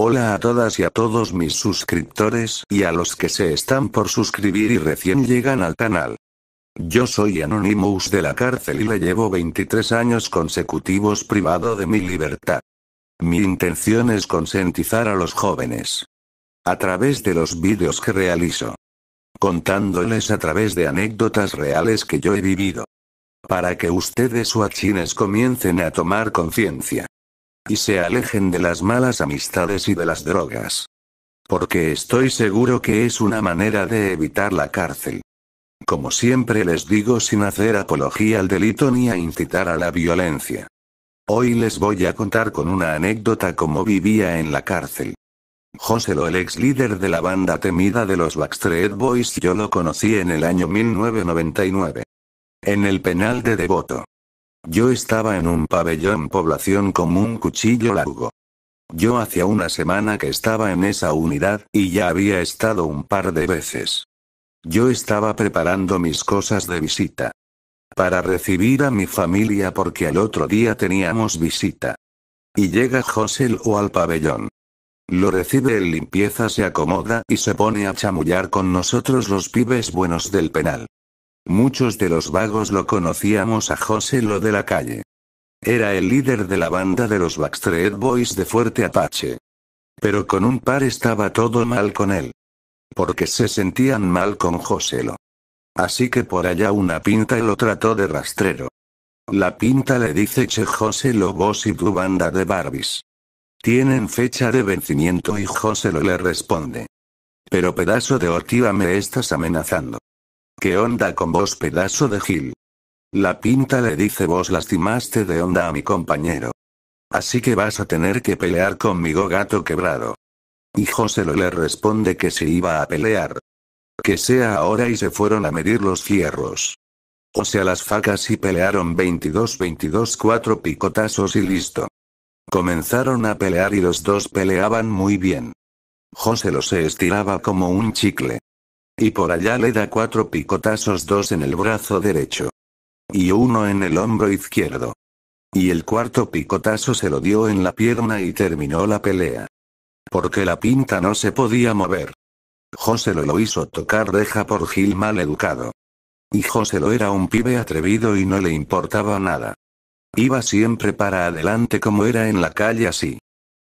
Hola a todas y a todos mis suscriptores y a los que se están por suscribir y recién llegan al canal. Yo soy Anonymous de la cárcel y le llevo 23 años consecutivos privado de mi libertad. Mi intención es consentizar a los jóvenes. A través de los vídeos que realizo. Contándoles a través de anécdotas reales que yo he vivido. Para que ustedes o achines comiencen a tomar conciencia. Y se alejen de las malas amistades y de las drogas. Porque estoy seguro que es una manera de evitar la cárcel. Como siempre les digo sin hacer apología al delito ni a incitar a la violencia. Hoy les voy a contar con una anécdota como vivía en la cárcel. José Lo, el ex líder de la banda temida de los Backstreet Boys, yo lo conocí en el año 1999. En el penal de Devoto. Yo estaba en un pabellón población como un cuchillo largo. Yo hacía una semana que estaba en esa unidad, y ya había estado un par de veces. Yo estaba preparando mis cosas de visita. Para recibir a mi familia porque al otro día teníamos visita. Y llega José o al pabellón. Lo recibe el limpieza, se acomoda y se pone a chamullar con nosotros los pibes buenos del penal. Muchos de los vagos lo conocíamos a José Lo de la calle. Era el líder de la banda de los Backstreet Boys de Fuerte Apache. Pero con un par estaba todo mal con él. Porque se sentían mal con Joselo. Así que por allá una pinta lo trató de rastrero. La pinta le dice Che Joselo vos y tu banda de Barbies. Tienen fecha de vencimiento y Joselo le responde. Pero pedazo de ortiva me estás amenazando. ¿Qué onda con vos pedazo de Gil? La pinta le dice vos lastimaste de onda a mi compañero. Así que vas a tener que pelear conmigo gato quebrado. Y José lo le responde que se iba a pelear. Que sea ahora y se fueron a medir los fierros. O sea las facas y pelearon 22-22 cuatro picotazos y listo. Comenzaron a pelear y los dos peleaban muy bien. José lo se estiraba como un chicle. Y por allá le da cuatro picotazos, dos en el brazo derecho. Y uno en el hombro izquierdo. Y el cuarto picotazo se lo dio en la pierna y terminó la pelea. Porque la pinta no se podía mover. José lo, lo hizo tocar deja por Gil mal educado. Y José lo era un pibe atrevido y no le importaba nada. Iba siempre para adelante como era en la calle así.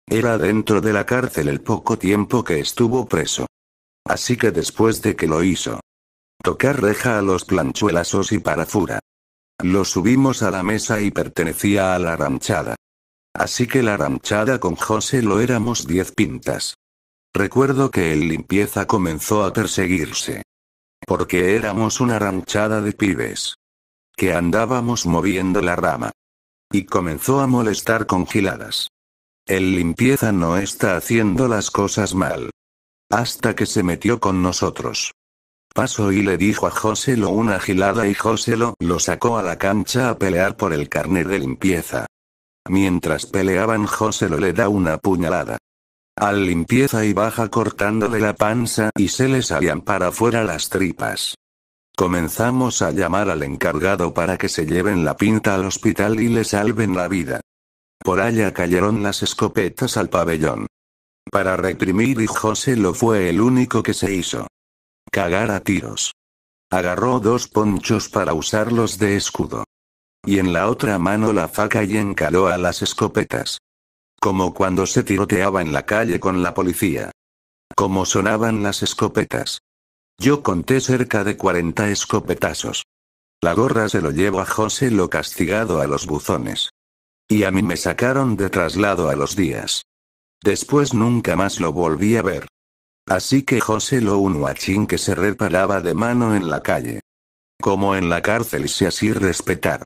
Era dentro de la cárcel el poco tiempo que estuvo preso. Así que después de que lo hizo, tocar reja a los planchuelazos y parafura. Lo subimos a la mesa y pertenecía a la ranchada. Así que la ranchada con José lo éramos diez pintas. Recuerdo que el limpieza comenzó a perseguirse. Porque éramos una ranchada de pibes. Que andábamos moviendo la rama. Y comenzó a molestar con giladas. El limpieza no está haciendo las cosas mal. Hasta que se metió con nosotros. Pasó y le dijo a Joselo una gilada y Joselo lo sacó a la cancha a pelear por el carnet de limpieza. Mientras peleaban Joselo le da una puñalada. Al limpieza y baja cortándole la panza y se le salían para afuera las tripas. Comenzamos a llamar al encargado para que se lleven la pinta al hospital y le salven la vida. Por allá cayeron las escopetas al pabellón. Para reprimir y José lo fue el único que se hizo. Cagar a tiros. Agarró dos ponchos para usarlos de escudo. Y en la otra mano la faca y encaló a las escopetas. Como cuando se tiroteaba en la calle con la policía. Como sonaban las escopetas. Yo conté cerca de 40 escopetazos. La gorra se lo llevó a José lo castigado a los buzones. Y a mí me sacaron de traslado a los días. Después nunca más lo volví a ver. Así que José lo un que se reparaba de mano en la calle. Como en la cárcel y si así respetar.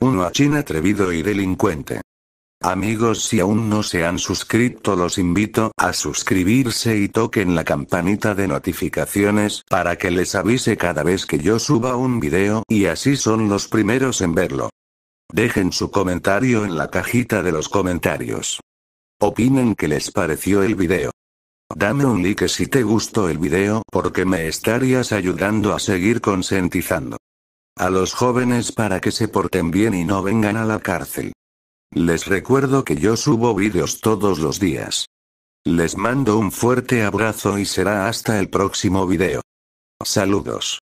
Un huachín atrevido y delincuente. Amigos si aún no se han suscrito los invito a suscribirse y toquen la campanita de notificaciones para que les avise cada vez que yo suba un video y así son los primeros en verlo. Dejen su comentario en la cajita de los comentarios. Opinen que les pareció el video. Dame un like si te gustó el video porque me estarías ayudando a seguir consentizando. a los jóvenes para que se porten bien y no vengan a la cárcel. Les recuerdo que yo subo videos todos los días. Les mando un fuerte abrazo y será hasta el próximo video. Saludos.